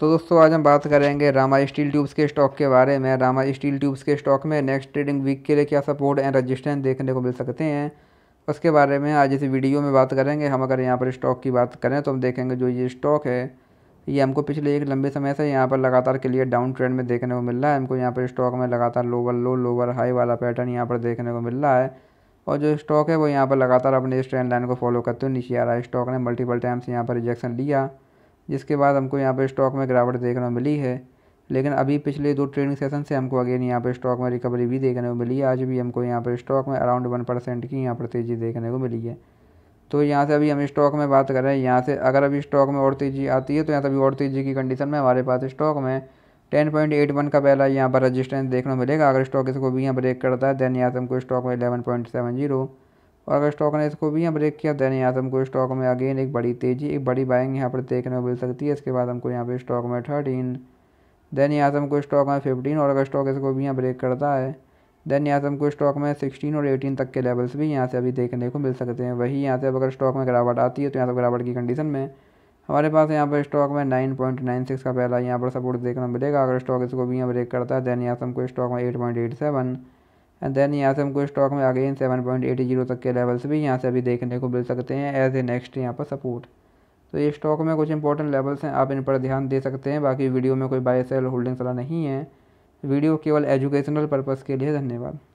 तो दोस्तों आज हम बात करेंगे रामा स्टील ट्यूब्स के स्टॉक के बारे में रामा स्टील ट्यूब्स के स्टॉक में नेक्स्ट ट्रेडिंग वीक के लिए क्या सपोर्ट एंड रजिस्टेंस देखने को मिल सकते हैं उसके बारे में आज इस वीडियो में बात करेंगे हम अगर यहाँ पर स्टॉक की बात करें तो हम देखेंगे जो ये स्टॉक है ये हमको पिछले एक लंबे समय से यहाँ पर लगातार क्लियर डाउन ट्रेंड में देखने को मिल रहा है हमको यहाँ पर स्टॉक में लगातार लोअर लो लोअर हाई वाला पैटर्न यहाँ पर देखने को मिल रहा है और जो स्टॉक है वो यहाँ पर लगातार अपने इस ट्रेंड लाइन को फॉलो करते हुए नीचे आ रहा है स्टॉक ने मल्टीपल टाइम्स यहाँ पर रिजेक्शन लिया जिसके बाद हमको यहाँ पर स्टॉक में गिरावट देखने को मिली है लेकिन अभी पिछले दो ट्रेडिंग सेशन से हमको अगेन यहाँ पर स्टॉक में रिकवरी भी देखने को मिली है आज भी हमको यहाँ पर स्टॉक में अराउंड वन परसेंट की यहाँ पर तेज़ी देखने को मिली है तो यहाँ से अभी हम स्टॉक में बात कर रहे हैं यहाँ से अगर अभी स्टॉक में और तेज़ी आती है तो यहाँ से अभी और तेज़ी की कंडीशन में हमारे पास स्टॉक में टेन पॉइंट एट वन का पहला यहाँ पर रजिस्टेंस देखने को मिलेगा अगर स्टॉक इसको भी यहाँ ब्रेक करता है देन यहाँ से हमको स्टॉक में एलेवन पॉइंट सेवन जीरो और अगर स्टॉक ने इसको भी यहाँ ब्रेक किया दैन यहाँ से हमको स्टॉक में अगेन एक बड़ी तेज़ी एक बड़ी बाइंग यहाँ पर देखने को मिल सकती है इसके बाद हमको यहाँ पर स्टॉक में थर्टीन दैन यहाँ से हमको स्टॉक में फिफ्टीन और अगर स्टॉक इसको भी यहाँ ब्रेक करता है दैन यहाँ से हमको स्टॉक में सिक्सटीन और एटीन तक के लेवल्स भी यहाँ से अभी देखने को मिल सकते हैं वही यहाँ से अब अगर स्टॉक में गिरावट आती है तो यहाँ से गिरावट की कंडीशन में हमारे पास यहाँ पर स्टॉक में नाइन पॉइंट नाइन सिक्स का पहला यहाँ पर सपोर्ट देखना मिलेगा अगर स्टॉक इसको भी यहाँ ब्रेक करता है दैन यहाँ से हमको स्टॉक में eight point eight seven and then यहाँ से हमको स्टॉक में again seven point eight zero तक के लेवल्स भी यहाँ से अभी देखने को मिल सकते हैं एज ए नेक्स्ट यहाँ पर सपोर्ट तो ये स्टॉक में कुछ इंपॉर्टेंट लेवल्स हैं आप इन पर ध्यान दे सकते हैं बाकी वीडियो में कोई बाय सेल होल्डिंग्स वाला नहीं है वीडियो केवल एजुकेशनल पर्पज़ के लिए धन्यवाद